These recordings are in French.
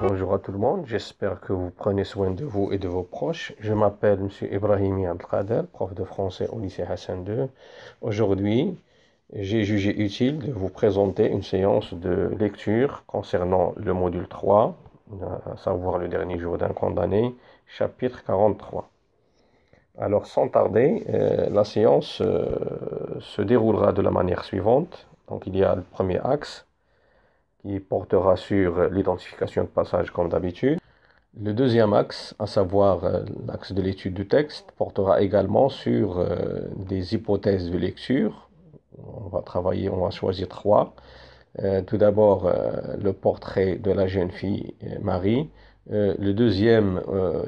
bonjour à tout le monde. J'espère que vous prenez soin de vous et de vos proches. Je m'appelle M. Ibrahimi Abdelkader, prof de français au lycée Hassan II. Aujourd'hui, j'ai jugé utile de vous présenter une séance de lecture concernant le module 3, à savoir le dernier jour d'un condamné, chapitre 43. Alors, sans tarder, euh, la séance euh, se déroulera de la manière suivante. Donc, il y a le premier axe qui portera sur l'identification de passage comme d'habitude. Le deuxième axe, à savoir euh, l'axe de l'étude du texte, portera également sur euh, des hypothèses de lecture. On va travailler, on va choisir trois. Euh, tout d'abord, le portrait de la jeune fille Marie. le deuxième,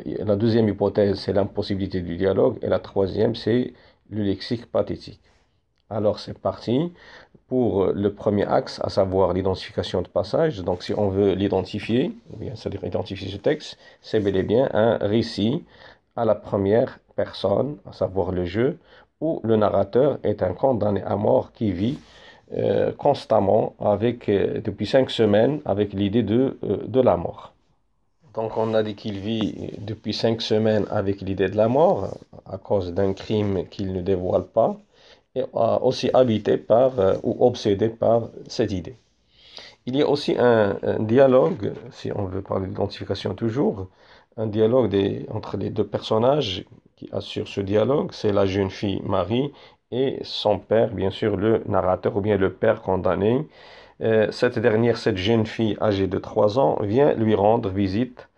la deuxième hypothèse, c'est l'impossibilité du dialogue. Et la troisième, c'est le lexique pathétique. Alors c'est parti pour le premier axe, à savoir l'identification de passage. Donc si on veut l'identifier, c'est-à-dire identifier ce texte, c'est bel et bien un récit à la première personne, à savoir le jeu, où le narrateur est un condamné à mort qui vit euh, constamment avec, euh, depuis cinq semaines avec l'idée de, euh, de la mort. Donc on a dit qu'il vit depuis cinq semaines avec l'idée de la mort à cause d'un crime qu'il ne dévoile pas est aussi habité par euh, ou obsédé par cette idée. Il y a aussi un, dialogue, si on veut parler d'identification toujours, un dialogue des, entre les deux personnages qui assure ce dialogue, c'est la jeune fille Marie et son père, bien sûr, le narrateur ou bien le père condamné. Euh, cette dernière, cette jeune fille âgée de 3 ans, vient lui rendre visite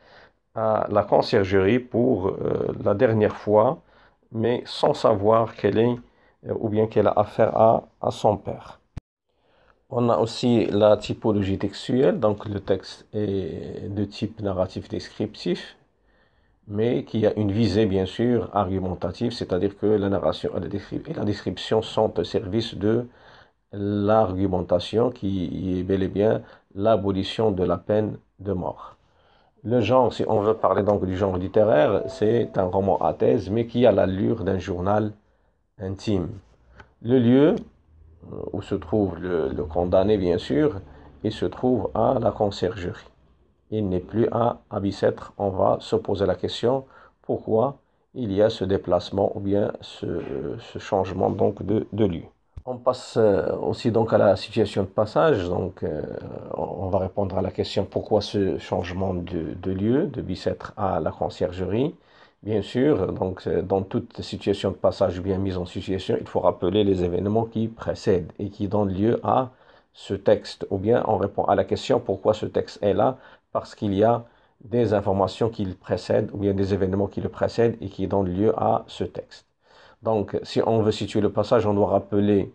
à la conciergerie pour euh, la dernière fois, mais sans savoir qu'elle est ou bien qu'elle a affaire à, à son père. On a aussi la typologie textuelle, donc le texte est de type narratif descriptif, mais qui a une visée bien sûr argumentative, c'est-à-dire que la narration et la description sont au service de l'argumentation qui est bel et bien l'abolition de la peine de mort. Le genre, si on veut parler donc du genre littéraire, c'est un roman à thèse, mais qui a l'allure d'un journal intime. Le lieu euh, où se trouve le, condamné, bien sûr, il se trouve à la conciergerie. Il n'est plus à Bicêtre. On va se poser la question pourquoi il y a ce déplacement ou bien ce, euh, changement donc de, lieu. On passe euh, aussi donc à la situation de passage. Donc, on va répondre à la question pourquoi ce changement de, de lieu, de Bicêtre à la conciergerie. Bien sûr, donc euh, dans toute situation de passage bien mise en situation, il faut rappeler les événements qui précèdent et qui donnent lieu à ce texte. Ou bien on répond à la question pourquoi ce texte est là Parce qu'il y a des informations qui le précèdent ou bien des événements qui le précèdent et qui donnent lieu à ce texte. Donc si on veut situer le passage, on doit rappeler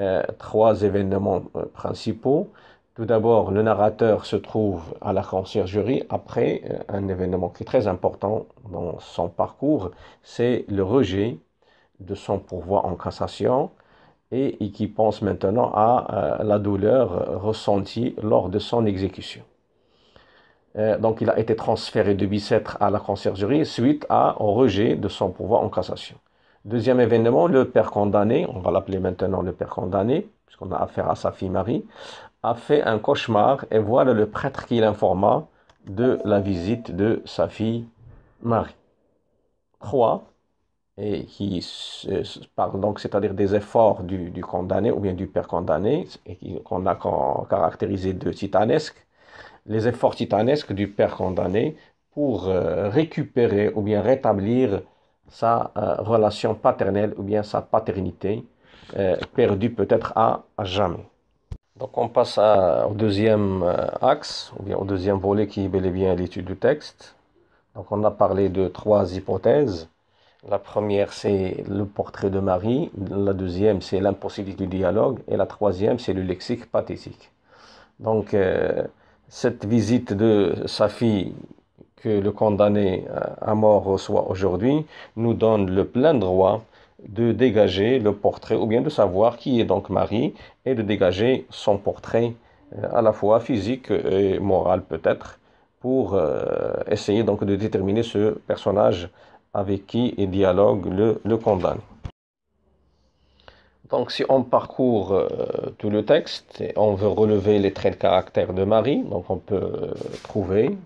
euh, trois événements euh, principaux tout d'abord, le narrateur se trouve à la conciergerie après euh, un événement qui est très important dans son parcours, c'est le rejet de son pourvoi en cassation et, qui pense maintenant à la douleur ressentie lors de son exécution. Euh, donc il a été transféré de Bicêtre à la conciergerie suite au rejet de son pourvoi en cassation. Deuxième événement, le père condamné, on va l'appeler maintenant le père condamné, puisqu'on a affaire à sa fille Marie, a fait un cauchemar et voilà le prêtre qui l'informa de la visite de sa fille Marie. 3. Et qui parle donc, c'est-à-dire des efforts du, du, condamné ou bien du père condamné, et qu'on a caractérisé de titanesque, les efforts titanesques du père condamné pour euh, récupérer ou bien rétablir sa euh, relation paternelle ou bien sa paternité euh, perdue peut-être à jamais. Donc on passe au deuxième euh, axe, ou bien au deuxième volet qui est bel et bien l'étude du texte. Donc on a parlé de trois hypothèses. La première, c'est le portrait de Marie. La deuxième, c'est l'impossibilité du dialogue. Et la troisième, c'est le lexique pathétique. Donc, euh, cette visite de sa fille que le condamné euh, à mort reçoit aujourd'hui nous donne le plein droit de dégager le portrait, ou bien de savoir qui est donc Marie, et de dégager son portrait euh, à la fois physique et moral peut-être, pour euh, essayer donc de déterminer ce personnage avec qui il dialogue le, le condamne. Donc si on parcourt euh, tout le texte, et on veut relever les traits de caractère de Marie, donc on peut trouver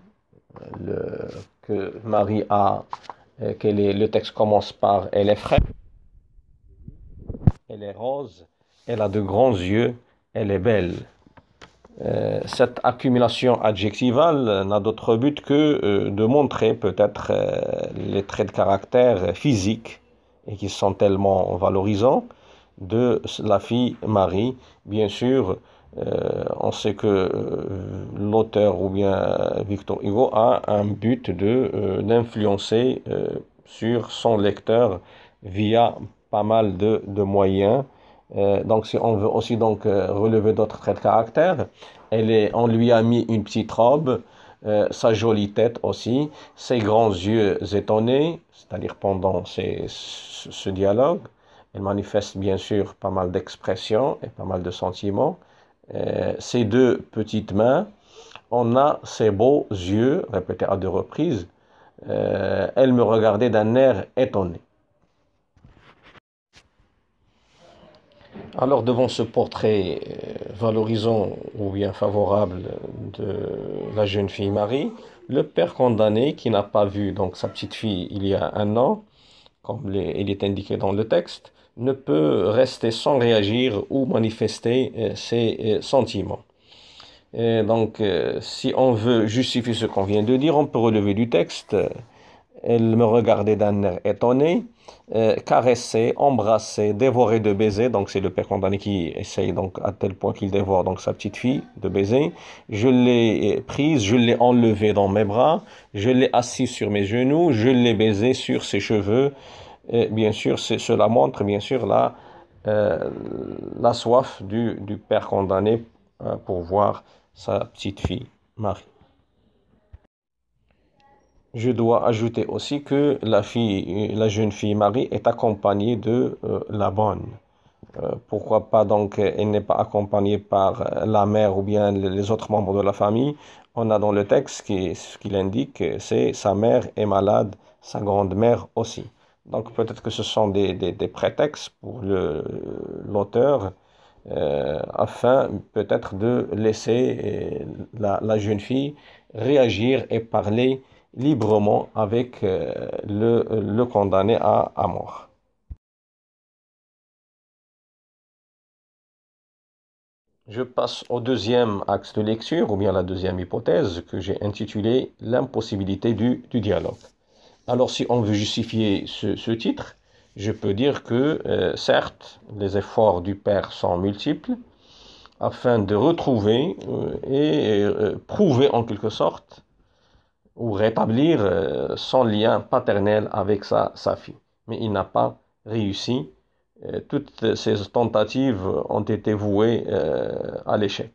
le, que Marie a, que le texte commence par elle est fraîche » elle est rose, elle a de grands yeux, elle est belle. Euh, cette accumulation adjectivale n'a d'autre but que euh, de montrer peut-être euh, les traits de caractère physiques et qui sont tellement valorisants de la fille Marie. Bien sûr, on sait que l'auteur ou bien Victor Hugo a un but de d'influencer sur son lecteur via pas mal de, de moyens. Euh, donc, si on veut aussi donc euh, relever d'autres traits de caractère, elle est, on lui a mis une petite robe, euh, sa jolie tête aussi, ses grands yeux étonnés, c'est-à-dire pendant ces, ce dialogue. Elle manifeste bien sûr pas mal d'expressions et pas mal de sentiments. ses deux petites mains, on a ses beaux yeux, répété à deux reprises. elle me regardait d'un air étonné. Alors devant ce portrait euh, valorisant ou bien favorable de la jeune fille Marie, le père condamné qui n'a pas vu donc sa petite fille il y a un an, comme il est indiqué dans le texte, ne peut rester sans réagir ou manifester euh, ses euh, sentiments. donc si on veut justifier ce qu'on vient de dire, on peut relever du texte elle me regardait d'un air étonné, euh, caressée, embrassée, de baisers. Donc c'est le père condamné qui essaye donc à tel point qu'il dévore donc sa petite fille de baisers. Je l'ai euh, prise, je l'ai enlevée dans mes bras, je l'ai assise sur mes genoux, je l'ai baisée sur ses cheveux. Et bien sûr, cela montre bien sûr la, euh, la soif du, père condamné euh, pour voir sa petite fille Marie je dois ajouter aussi que la, fille, euh, la jeune fille Marie est accompagnée de euh, la bonne. Euh, pourquoi pas donc elle n'est pas accompagnée par la mère ou bien les autres membres de la famille On a dans le texte qui, ce qu'il indique, c'est sa mère est malade, sa grande-mère aussi. Donc peut-être que ce sont des, des, prétextes pour l'auteur afin peut-être de laisser la, la, jeune fille réagir et parler librement avec euh, le, condamné à, mort. Je passe au deuxième axe de lecture, ou bien la deuxième hypothèse que j'ai intitulée L'impossibilité du, dialogue. Alors si on veut justifier ce, titre, je peux dire que euh, certes, les efforts du père sont multiples afin de retrouver euh, et prouver en quelque sorte ou rétablir euh, son lien paternel avec sa, sa fille. Mais il n'a pas réussi. Euh, toutes ces tentatives ont été vouées euh, à l'échec.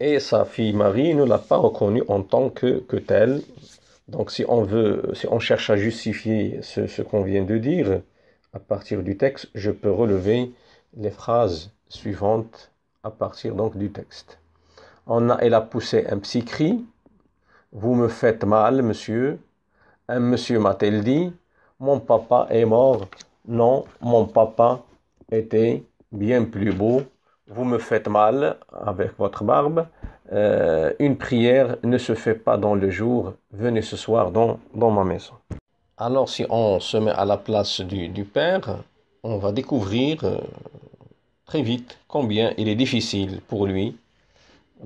Et sa fille Marie ne l'a pas reconnue en tant que, que telle. Donc si on, veut, si on cherche à justifier ce, ce qu'on vient de dire, à partir du texte, je peux relever les phrases suivantes à partir donc du texte. On a, elle a poussé un petit cri, vous me faites mal, monsieur. Un monsieur ma t elle dit Mon papa est mort. Non, mon papa était bien plus beau. Vous me faites mal avec votre barbe. Euh, une prière ne se fait pas dans le jour. Venez ce soir dans, ma maison. Alors si on se met à la place du, Père, on va découvrir euh, très vite combien il est difficile pour lui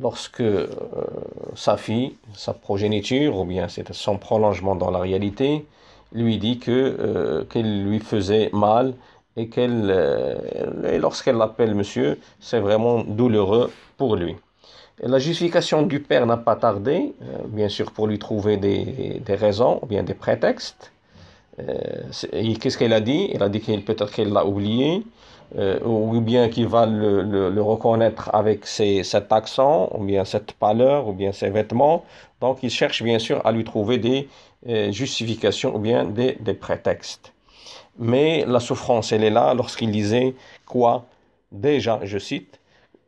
lorsque euh, sa fille, sa progéniture, ou bien c'est son prolongement dans la réalité, lui dit euh, qu'elle lui faisait mal et qu'elle euh, lorsqu'elle l'appelle monsieur, c'est vraiment douloureux pour lui. la justification du père n'a pas tardé, bien sûr pour lui trouver des, raisons ou bien des prétextes. Qu'est-ce qu'elle a dit Elle a dit qu'elle peut-être qu'elle l'a oublié, euh, ou bien qu'il va le, reconnaître avec cet accent, ou bien cette pâleur, ou bien ses vêtements. Donc il cherche bien sûr à lui trouver des euh, justifications ou bien des, des, prétextes. Mais la souffrance, elle est là lorsqu'il disait quoi déjà, je cite,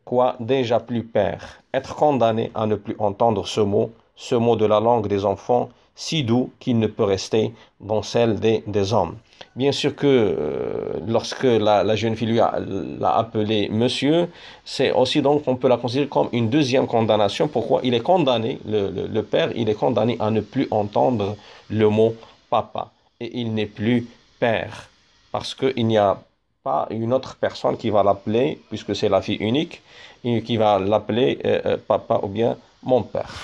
quoi déjà plus père, être condamné à ne plus entendre ce mot, ce mot de la langue des enfants si doux qu'il ne peut rester dans celle des, hommes. Bien sûr que euh, lorsque la, jeune fille lui a, l'a appelé monsieur, c'est aussi donc qu'on peut la considérer comme une deuxième condamnation. Pourquoi il est condamné, le, père, il est condamné à ne plus entendre le mot papa et il n'est plus père parce qu'il n'y a pas une autre personne qui va l'appeler, puisque c'est la fille unique, qui va l'appeler euh, euh, papa ou bien mon père.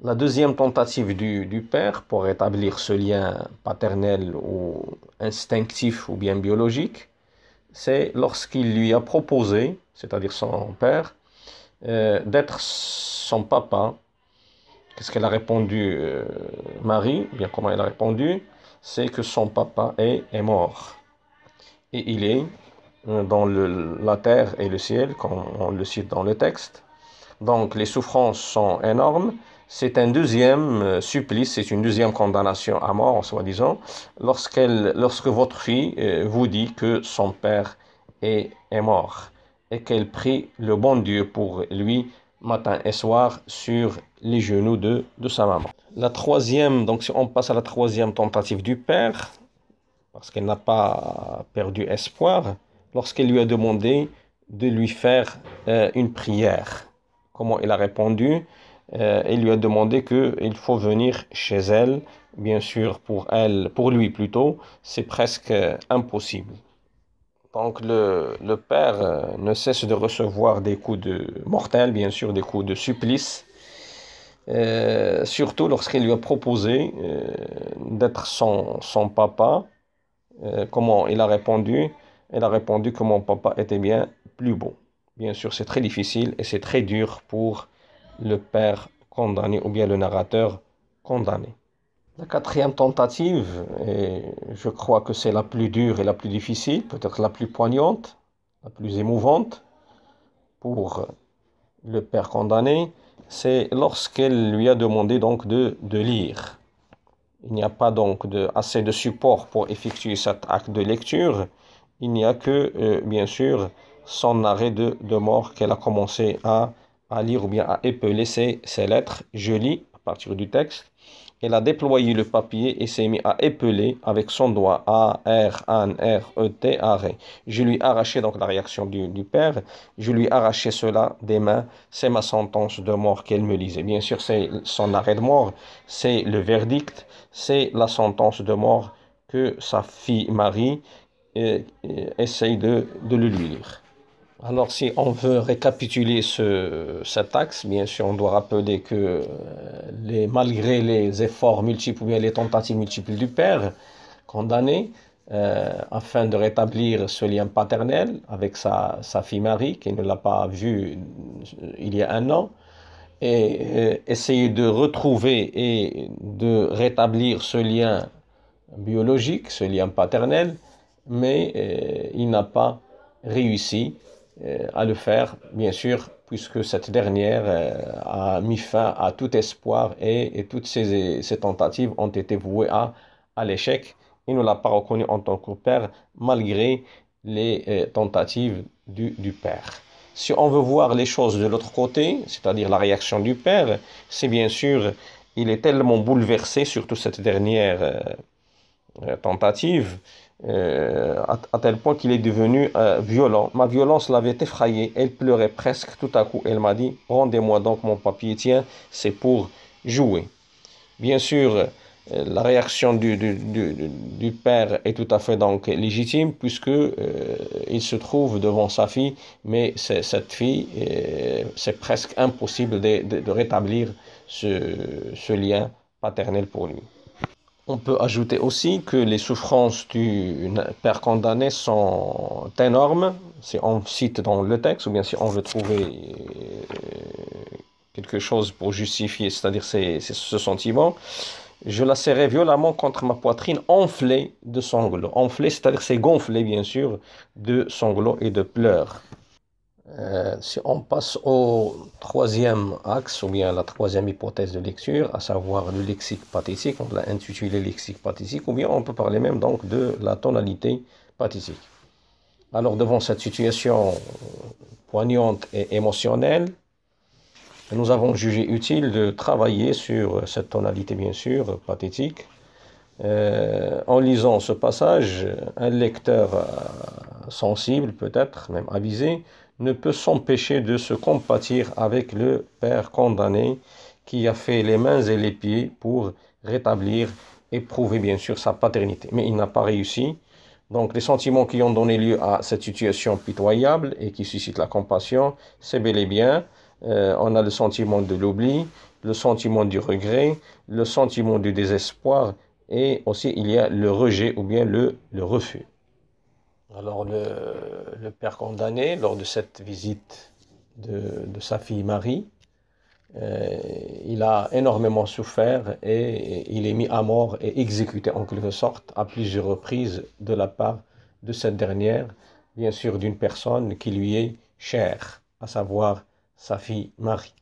La deuxième tentative du, père pour établir ce lien paternel ou instinctif ou bien biologique, c'est lorsqu'il lui a proposé, c'est-à-dire son père, euh, d'être son papa. Qu'est-ce qu'elle a répondu, euh, Marie Bien comment elle a répondu C'est que son papa est, mort. Et il est euh, dans la terre et le ciel, comme on le cite dans le texte. Donc les souffrances sont énormes c'est un deuxième euh, supplice, c'est une deuxième condamnation à mort, soi-disant, lorsque votre fille euh, vous dit que son père est, mort et qu'elle prie le bon Dieu pour lui matin et soir sur les genoux de, sa maman. La troisième, donc si on passe à la troisième tentative du père, parce qu'elle n'a pas perdu espoir, lorsqu'elle lui a demandé de lui faire euh, une prière. Comment il a répondu euh, et lui a demandé qu'il faut venir chez elle, bien sûr pour elle, pour lui plutôt, c'est presque euh, impossible. Donc le, père euh, ne cesse de recevoir des coups de mortels, bien sûr des coups de supplice, surtout lorsqu'il lui a proposé d'être son, son, papa. comment il a répondu Il a répondu que mon papa était bien plus beau. Bien sûr, c'est très difficile et c'est très dur pour le père condamné ou bien le narrateur condamné. La quatrième tentative, et je crois que c'est la plus dure et la plus difficile, peut-être la plus poignante, la plus émouvante pour le père condamné, c'est lorsqu'elle lui a demandé donc de, lire. Il n'y a pas donc de, assez de support pour effectuer cet acte de lecture. Il n'y a que, euh, bien sûr, son arrêt de mort qu'elle a commencé à à lire ou bien à épeler ces, lettres. Je lis à partir du texte. Elle a déployé le papier et s'est mis à épeler avec son doigt A, R, N, R, E, T, arrêt. « Je lui arrachais donc la réaction du, père, je lui arrachais cela des mains, c'est ma sentence de mort qu'elle me lisait. Bien sûr, c'est son arrêt de mort, c'est le verdict, c'est la sentence de mort que sa fille Marie euh, euh, essaye de, lui lire. Alors si on veut récapituler ce, cet axe, bien sûr, on doit rappeler que euh, malgré les efforts multiples ou bien les tentatives multiples du père condamné, euh, afin de rétablir ce lien paternel avec sa, fille Marie, qui ne l'a pas vue euh, il y a un an, et essayer de retrouver et de rétablir ce lien biologique, ce lien paternel, mais il n'a pas réussi. Euh, à le faire, bien sûr, puisque cette dernière euh, a mis fin à tout espoir et, toutes ces, tentatives ont été vouées à, l'échec. Il ne l'a pas reconnu en tant que père, malgré les euh, tentatives du, du père. Si on veut voir les choses de l'autre côté, c'est-à-dire la réaction du père, c'est bien sûr, il est tellement bouleversé, surtout cette dernière tentative, euh, à, tel point qu'il est devenu euh, violent. Ma violence l'avait effrayée, elle pleurait presque. Tout à coup, elle m'a dit, rendez-moi donc mon papier, tiens, c'est pour jouer. Bien sûr, euh, la réaction du, du, père est tout à fait donc légitime puisque il se trouve devant sa fille, mais cette fille, c'est presque impossible de, rétablir ce lien paternel pour lui. On peut ajouter aussi que les souffrances du père condamné sont énormes, si on cite dans le texte, ou bien si on veut trouver euh, quelque chose pour justifier, c'est-à-dire ce sentiment. Je la serrai violemment contre ma poitrine, enflée de sanglots. Enflée, c'est-à-dire c'est gonflé, bien sûr, de sanglots et de pleurs. Euh, si on passe au troisième axe, ou bien la troisième hypothèse de lecture, à savoir le lexique pathétique, on l'a intitulé lexique pathétique, ou bien on peut parler même donc de la tonalité pathétique. Alors devant cette situation poignante et émotionnelle, nous avons jugé utile de travailler sur cette tonalité bien sûr pathétique. Euh, en lisant ce passage, un lecteur sensible peut-être, même avisé, ne peut s'empêcher de se compatir avec le Père condamné qui a fait les mains et les pieds pour rétablir et prouver bien sûr sa paternité. Mais il n'a pas réussi. Donc les sentiments qui ont donné lieu à cette situation pitoyable et qui suscitent la compassion, c'est bel et bien, euh, on a le sentiment de l'oubli, le sentiment du regret, le sentiment du désespoir et aussi il y a le rejet ou bien le refus. Alors le, père condamné, lors de cette visite de, sa fille Marie, euh, il a énormément souffert et il est mis à mort et exécuté en quelque sorte à plusieurs reprises de la part de cette dernière, bien sûr d'une personne qui lui est chère, à savoir sa fille Marie.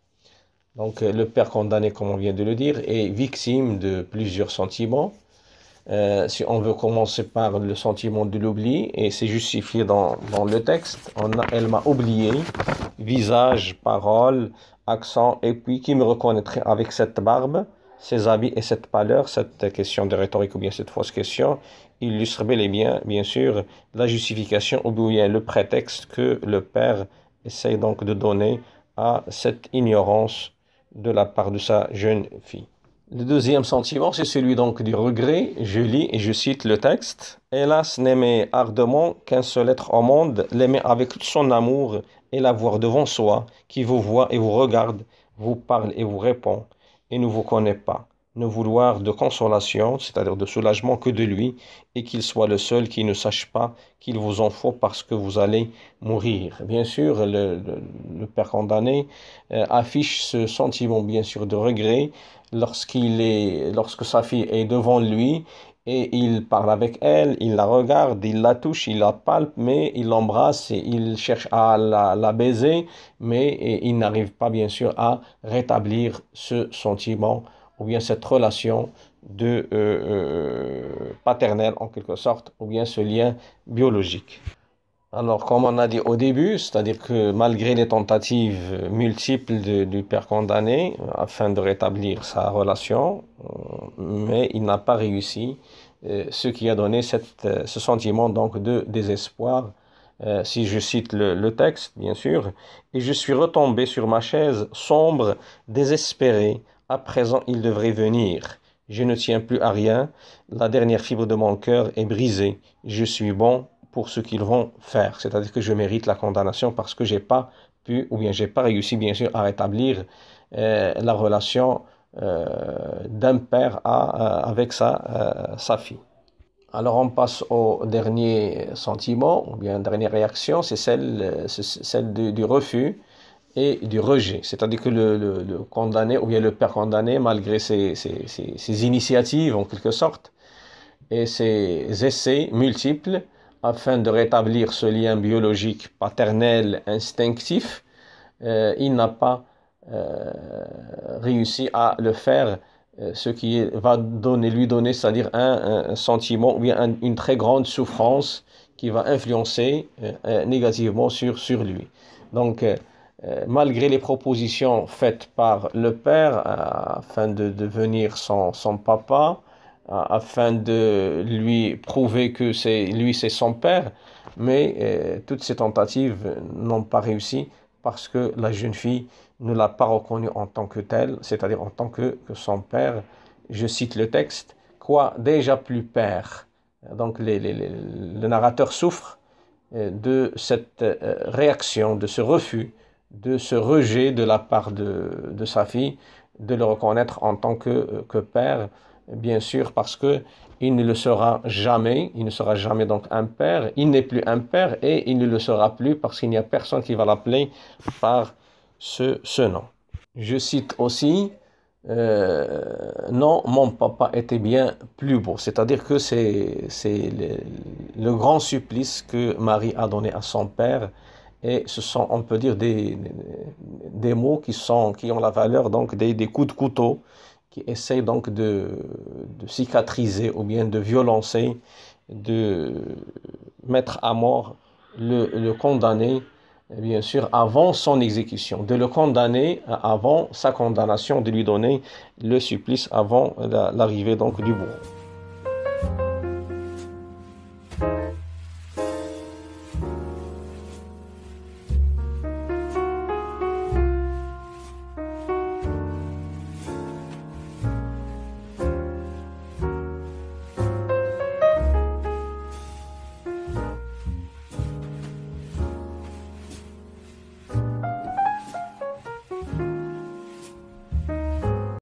Donc le père condamné, comme on vient de le dire, est victime de plusieurs sentiments euh, si on veut commencer par le sentiment de l'oubli, et c'est justifié dans, le texte, elle m'a oublié, visage, parole, accent, et puis qui me reconnaîtrait avec cette barbe, ces habits et cette pâleur, cette question de rhétorique ou bien cette fausse question, illustre bel et bien, bien sûr, la justification ou bien le prétexte que le Père essaye donc de donner à cette ignorance de la part de sa jeune fille. Le deuxième sentiment, c'est celui donc du regret. Je lis et je cite le texte. Hélas, n'aimer ardemment qu'un seul être au monde, l'aimer avec tout son amour et l'avoir devant soi, qui vous voit et vous regarde, vous parle et vous répond, et ne vous connaît pas. Ne vouloir de consolation, c'est-à-dire de soulagement que de lui, et qu'il soit le seul qui ne sache pas qu'il vous en faut parce que vous allez mourir. Bien sûr, le, père condamné euh, affiche ce sentiment, bien sûr, de regret, lorsqu'il est, lorsque sa fille est devant lui et il parle avec elle, il la regarde, il la touche, il la palpe, mais il l'embrasse et il cherche à la, baiser, mais il n'arrive pas bien sûr à rétablir ce sentiment ou bien cette relation de euh, euh, paternelle en quelque sorte, ou bien ce lien biologique. Alors, comme on a dit au début, c'est-à-dire que malgré les tentatives multiples du père condamné afin de rétablir sa relation, euh, mais il n'a pas réussi, euh, ce qui a donné euh, ce sentiment donc de désespoir. si je cite le, le texte, bien sûr, et je suis retombé sur ma chaise, sombre, désespéré. À présent, il devrait venir. Je ne tiens plus à rien. La dernière fibre de mon cœur est brisée. Je suis bon pour ce qu'ils vont faire. C'est-à-dire que je mérite la condamnation parce que j'ai pas pu, ou bien j'ai pas réussi, bien sûr, à rétablir euh, la relation euh, d'un père à, euh, avec sa, sa fille. Alors on passe au dernier sentiment, ou bien dernière réaction, c'est celle, celle du, refus et du rejet. C'est-à-dire que le, le, condamné, ou bien le père condamné, malgré ses, ses initiatives en quelque sorte, et ses essais multiples, afin de rétablir ce lien biologique paternel instinctif, euh, il n'a pas euh, réussi à le faire, euh, ce qui va donner, lui donner, c'est-à-dire un, sentiment ou bien une très grande souffrance qui va influencer négativement sur, sur lui. Donc, malgré les propositions faites par le père afin de devenir son, son papa, afin de lui prouver que c'est lui c'est son père mais euh, toutes ces tentatives n'ont pas réussi parce que la jeune fille ne l'a pas reconnu en tant que telle, c'est-à-dire en tant que, son père. Je cite le texte, quoi déjà plus père. Donc le narrateur souffre euh, de cette euh, réaction, de ce refus, de ce rejet de la part de, sa fille, de le reconnaître en tant que, que père bien sûr, parce que il ne le sera jamais, il ne sera jamais donc un père, il n'est plus un père et il ne le sera plus parce qu'il n'y a personne qui va l'appeler par ce, nom. Je cite aussi, euh, non, mon papa était bien plus beau. C'est-à-dire que c'est le, grand supplice que Marie a donné à son père. Et ce sont, on peut dire, des, mots qui, sont, qui ont la valeur donc des, des coups de couteau qui essaie donc de, cicatriser ou bien de violencer, de mettre à mort le, condamné, eh bien sûr, avant son exécution, de le condamner euh, avant sa condamnation, de lui donner le supplice avant l'arrivée donc du bourreau.